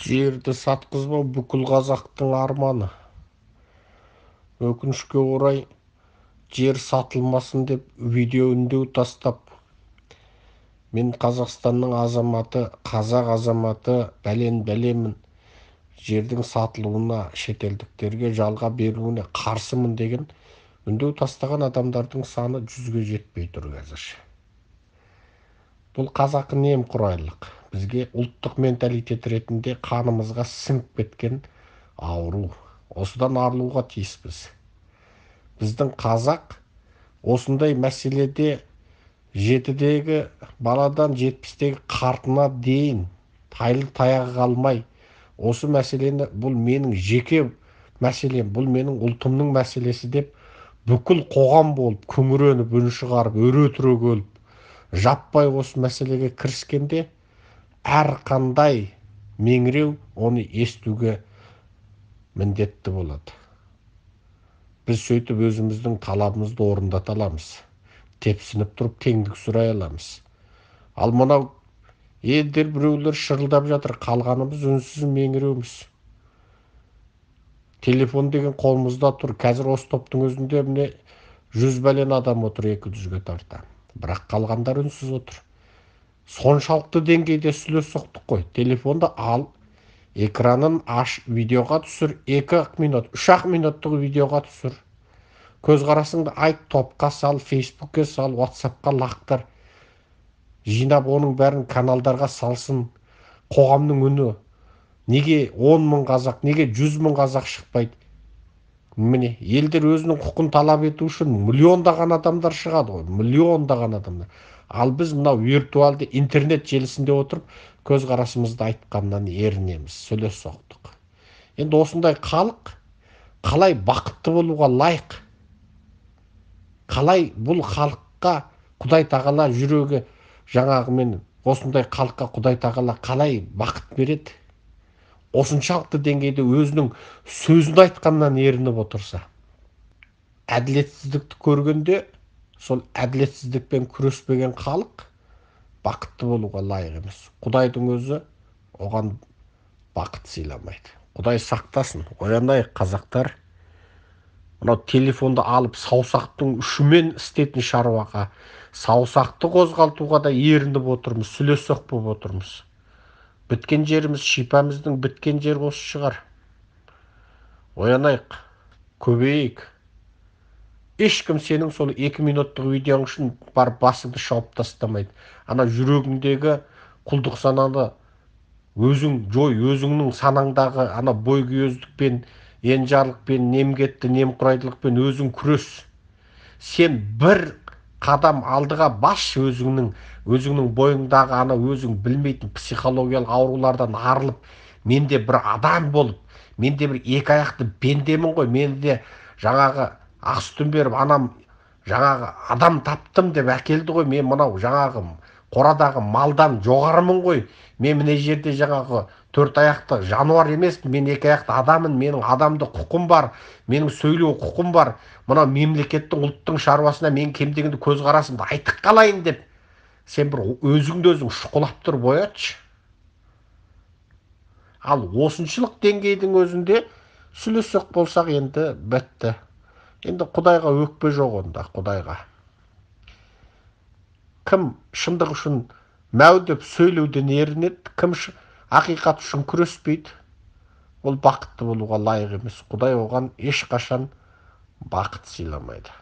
жерді сатқызбау бүкіл қазақтың арманы өкінішке орай жер сатылмасын деп видео үндеу тастап мен қазақстанның азаматы қазақ азаматы бәлен бәлемін жердің сатылуына шетелдіктерге жалға беруіне қарсымын деген үндеу тастаған адамдардың саны жүзге жетпей тұр қазір бұл қазақы немқұрайлық бізге ұлттық менталитет ретінде қанымызға сіңіп кеткен ауру осыдан арылуға тиіспіз біздің қазақ осындай мәселеде жетідегі баладан жетпістегі қартына дейін тайлы таяғы қалмай осы мәселені бұл менің жеке мәселем бұл менің ұлтымның мәселесі деп бүкіл қоғам болып күңіреніп үн шығарып өре түрегеліп жаппай осы мәселеге кіріскенде қандай меңіреу оны естуге міндетті болады біз сөйтіп өзіміздің талабымызды орындата аламыз тепсініп тұрып теңдік сұрай аламыз ал мынау елдер біреулер шырылдап жатыр қалғанымыз үнсіз меңіреуіміз телефон деген қолымызда тұр қазір осы топтың өзінде міне жүз бәлен адам отыр екі жүзге тарта бірақ қалғандар үнсіз отыр соншалықты деңгейде сүлес соқтық қой телефонды ал экранын аш видеоға түсір екі ақ минут үш ақ минуттық видеоға түсір көзқарасыңды айт топқа сал фейсбукке сал ватсапқа лақтыр жинап оның бәрін каналдарға салсын қоғамның үні неге он мың қазақ неге жүз мың қазақ шықпайды міне елдер өзінің құқын талап ету үшін миллиондаған адамдар шығады ғой миллиондаған адамдар ал біз мынау виртуалды интернет желісінде отырып көзқарасымызды айтқаннан ерінеміз сөйлес соқтық енді осындай халық қалай бақытты болуға лайық қалай бұл халыққа құдай тағала жүрегі жаңағымен осындай халыққа құдай тағала қалай бақыт береді осыншалықты деңгейде өзінің сөзін айтқаннан ерініп отырса әділетсіздікті көргенде сол әділетсіздікпен күреспеген халық бақытты болуға лайық емес құдайдың өзі оған бақыт сыйламайды құдай сақтасын оянайық қазақтар мынау телефонды алып саусақтың ұшымен істейтін шаруаға саусақты қозғалтуға да ерініп отырмыз сүлесоқ болып отырмыз біткен жеріміз шипамыздың біткен жері осы шығар оянайық көбейейік ешкім сенің сол екі минуттық видеоң үшін бар басыңды шауып тастамайды ана жүрегіңдегі құлдық сананы өзің жой өзіңнің санаңдағы ана бойкүйездікпен енжарлықпен немкетті немқұрайдылықпен өзің күрес сен бір қадам алдыға басшы өзіңнің өзіңнің бойыңдағы ана өзің білмейтін психологиялық аурулардан арылып менде бір адам болып мен бір екі аяқты пендемін ғой мен де жаңағы ақ сүтін беріп анам жаңағы адам таптым деп әкелді ғой мен мынау жаңағы қорадағы малдан жоғарымын ғой мен мына жерде жаңағы төрт аяқты жануар емеспін мен екі аяқты адаммын менің адамды құқым бар менің сөйлеу құқым бар мынау мемлекеттің ұлттың шаруасына мен кем дегенде көзқарасымды айтып қалайын деп сен бір өзіңді өзің шұқылап тұрып оятшы ал осыншылық деңгейдің өзінде сүлесек болсақ енді бітті енді құдайға өкпе жоқ онда құдайға кім шындық үшін мәу деп сөйлеуден ерінеді кім ақиқат үшін күреспейді ол бақытты болуға лайық емес құдай оған ешқашан бақыт сыйламайды